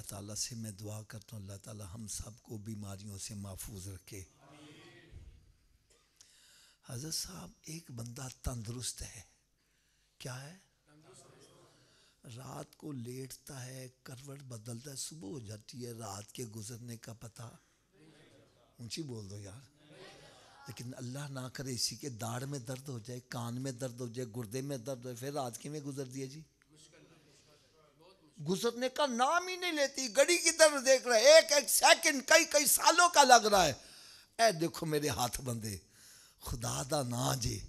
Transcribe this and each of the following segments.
अल्लाह ताला से मैं दुआ करता हूँ अल्लाह ताला हम सबको बीमारियों से महफूज रखे हजरत साहब एक बंदा तंदुरुस्त है क्या है रात को लेटता है करवट बदलता है सुबह हो जाती है रात के गुजरने का पता ऊंची बोल दो यार लेकिन अल्लाह ना करे इसी के दाढ़ में दर्द हो जाए कान में दर्द हो जाए गुर्दे में दर्द हो जाए फिर रात के में गुजर दिया जी गुजरने का नाम ही नहीं लेती घड़ी की तरफ देख रहा है एक एक सेकंड कई कई सालों का लग रहा है ऐ देखो मेरे हाथ बंदे खुदा दा ना जी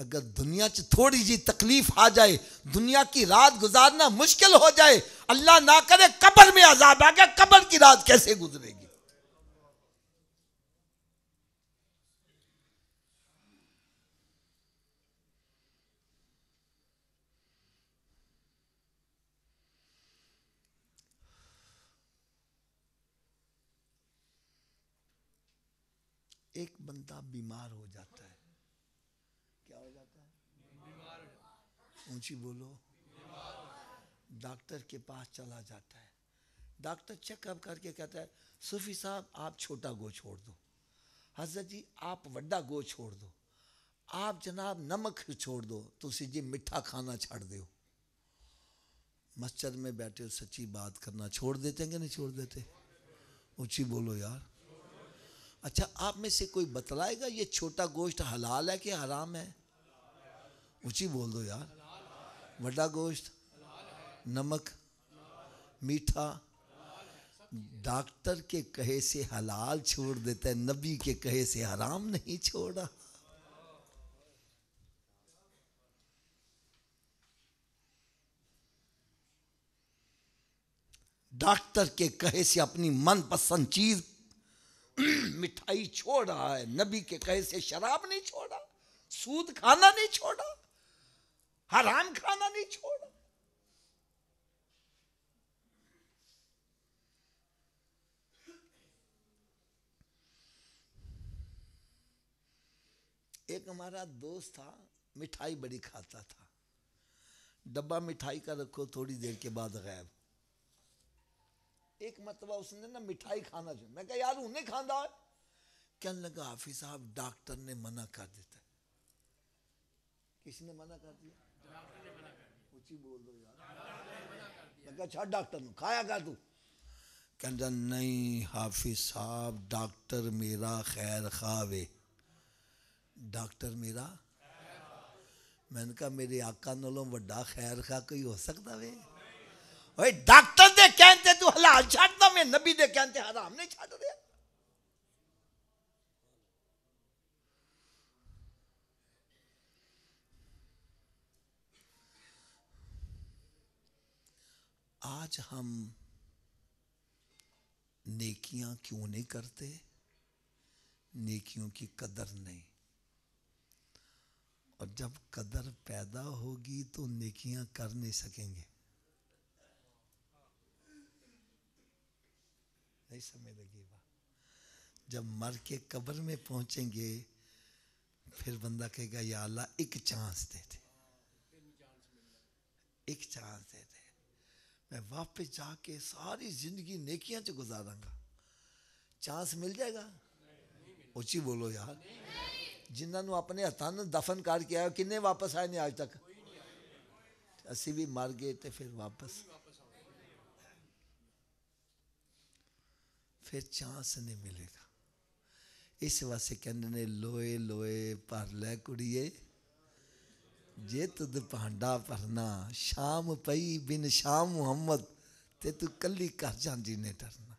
अगर दुनिया च थोड़ी जी तकलीफ आ जाए दुनिया की रात गुजारना मुश्किल हो जाए अल्लाह ना करे कबर में आजाब आ गया कबर की रात कैसे गुजरे एक बंदा बीमार हो जाता है क्या हो जाता है बीमार ऊंची बोलो डॉक्टर के पास चला जाता है डॉक्टर चेकअप करके कहता है सूफी साहब आप छोटा गो छोड़ दो हजरत जी आप वड्डा गो छोड़ दो आप जनाब नमक छोड़ दो तुलसी जी मिठा खाना छाड़ दो मस्जिद में बैठे हो सच्ची बात करना छोड़ देते हैं कि नहीं छोड़ देते ऊँची बोलो यार अच्छा आप में से कोई बतलाएगा ये छोटा गोश्त हलाल है कि हराम है ऊँची बोल दो यार बड़ा गोश्त नमक मीठा डॉक्टर के कहे से हलाल छोड़ देता है नबी के कहे से हराम नहीं छोड़ा डॉक्टर के कहे से अपनी मनपसंद चीज मिठाई छोड़ रहा है नबी के कहे से शराब नहीं छोड़ा सूद खाना नहीं छोड़ा हराम खाना नहीं छोड़ा एक हमारा दोस्त था मिठाई बड़ी खाता था डब्बा मिठाई का रखो थोड़ी देर के बाद गायब एक मतबा उसने ना मिठाई खाना चाहिए मैं यार उन्हें खाना है क्या लगा हाफिज साहब डॉक्टर ने मना कर देता किसने मना कर दिया बोल दो यार मैं अच्छा, डॉक्टर खाया कर तू कहता नहीं हाफिज साहब डॉक्टर मेरा खैर खावे डॉक्टर मेरा मैंने कहा मेरे आका नालों व्डा खैर खा कोई हो सकता वे तू ඔය දක්ටර්දේ नबी दे कहते हराम नहीं छाट दे आज हम नेकियां क्यों नहीं करते नेकियों की कदर नहीं और जब कदर पैदा होगी तो नेकियां कर नहीं सकेंगे नहीं समय लगेगा जब मर के कब्र में पहुंचेंगे फिर बंदा कहेगा या अल्लाह एक चांस दे दे एक चांस दे दे मैं वापस जाके सारी जिंदगी नेकियां च गुजारूंगा चांस मिल जाएगा उची बोलो यार जिन्होंने अपने हथान दफन करके आया ਕਰਕੇ वापस आए ने आज तक ਅੱਜ भी मर गए तो फिर वापस, ਫਿਰ फिर चांस नहीं मिलेगा इस वास कहने लोए लोए भर लै कुड़िए जे तुद भांडा भरना शाम पई बिन शाम मुहम्मद ते तू कली घर जाने डरना